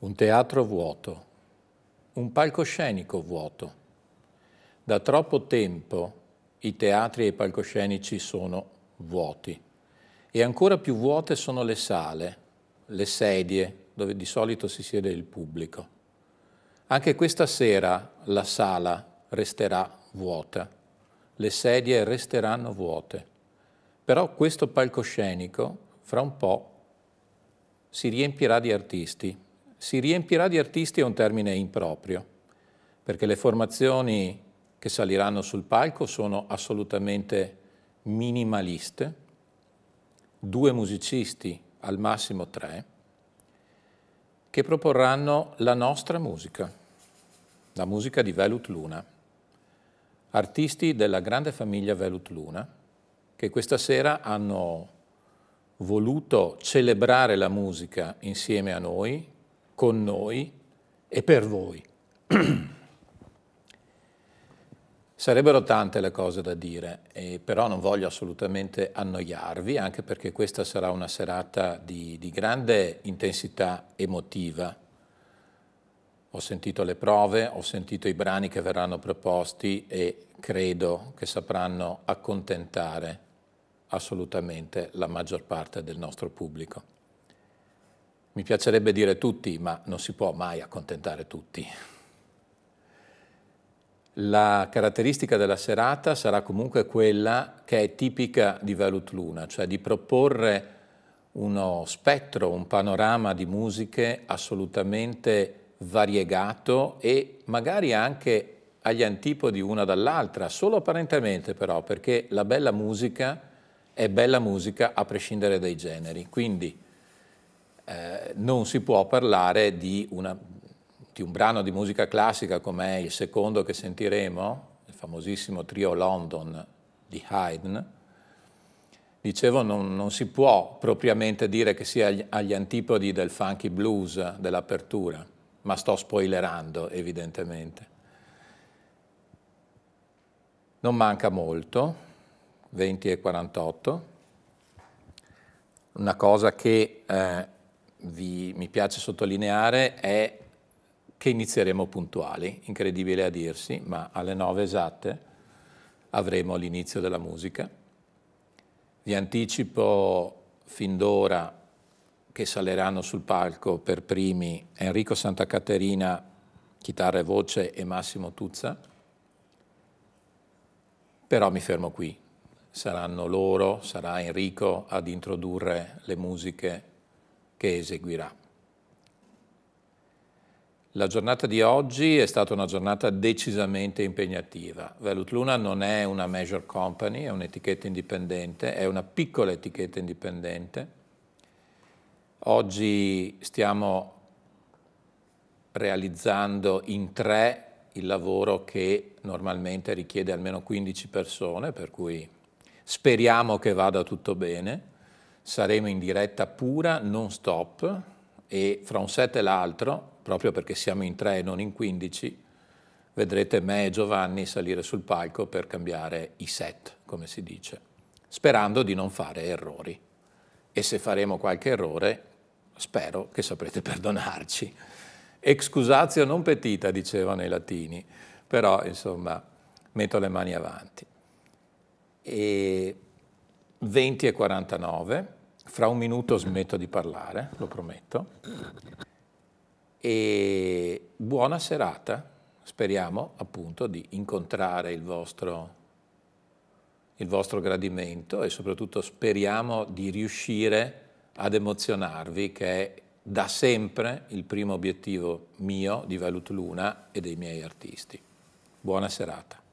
Un teatro vuoto, un palcoscenico vuoto. Da troppo tempo i teatri e i palcoscenici sono vuoti e ancora più vuote sono le sale, le sedie dove di solito si siede il pubblico. Anche questa sera la sala resterà vuota, le sedie resteranno vuote, però questo palcoscenico fra un po' si riempirà di artisti, si riempirà di artisti è un termine improprio, perché le formazioni che saliranno sul palco sono assolutamente minimaliste, due musicisti, al massimo tre, che proporranno la nostra musica, la musica di Velut Luna, artisti della grande famiglia Velut Luna, che questa sera hanno voluto celebrare la musica insieme a noi, con noi e per voi. Sarebbero tante le cose da dire, eh, però non voglio assolutamente annoiarvi, anche perché questa sarà una serata di, di grande intensità emotiva. Ho sentito le prove, ho sentito i brani che verranno proposti e credo che sapranno accontentare assolutamente la maggior parte del nostro pubblico. Mi piacerebbe dire tutti, ma non si può mai accontentare tutti. La caratteristica della serata sarà comunque quella che è tipica di Velut Luna, cioè di proporre uno spettro, un panorama di musiche assolutamente variegato e magari anche agli antipodi una dall'altra, solo apparentemente però, perché la bella musica è bella musica a prescindere dai generi. Quindi eh, non si può parlare di, una, di, un brano di musica classica come il secondo che sentiremo, il famosissimo trio London di Haydn. Dicevo, non, non si può propriamente dire che sia agli, agli antipodi del funky blues dell'apertura, ma sto spoilerando evidentemente. Non manca molto, 20 e 48, una cosa che eh, vi, mi piace sottolineare è che inizieremo puntuali, incredibile a dirsi, ma alle nove esatte avremo l'inizio della musica. Vi anticipo fin d'ora che saleranno sul palco per primi Enrico Santacaterina, chitarra e voce, e Massimo Tuzza. Però mi fermo qui. Saranno loro, sarà Enrico ad introdurre le musiche che eseguirà. La giornata di oggi è stata una giornata decisamente impegnativa. Velut Luna non è una major company, è un'etichetta indipendente, è una piccola etichetta indipendente. Oggi stiamo realizzando in tre il lavoro che normalmente richiede almeno 15 persone, per cui speriamo che vada tutto bene saremo in diretta pura, non stop, e fra un set e l'altro, proprio perché siamo in tre e non in quindici, vedrete me e Giovanni salire sul palco per cambiare i set, come si dice, sperando di non fare errori. E se faremo qualche errore, spero che saprete perdonarci. Excusatio non petita, dicevano i latini, però insomma metto le mani avanti. E 20 e 49 fra un minuto smetto di parlare, lo prometto. E buona serata. Speriamo appunto di incontrare il vostro, il vostro gradimento e soprattutto speriamo di riuscire ad emozionarvi, che è da sempre il primo obiettivo mio di Valut Luna e dei miei artisti. Buona serata.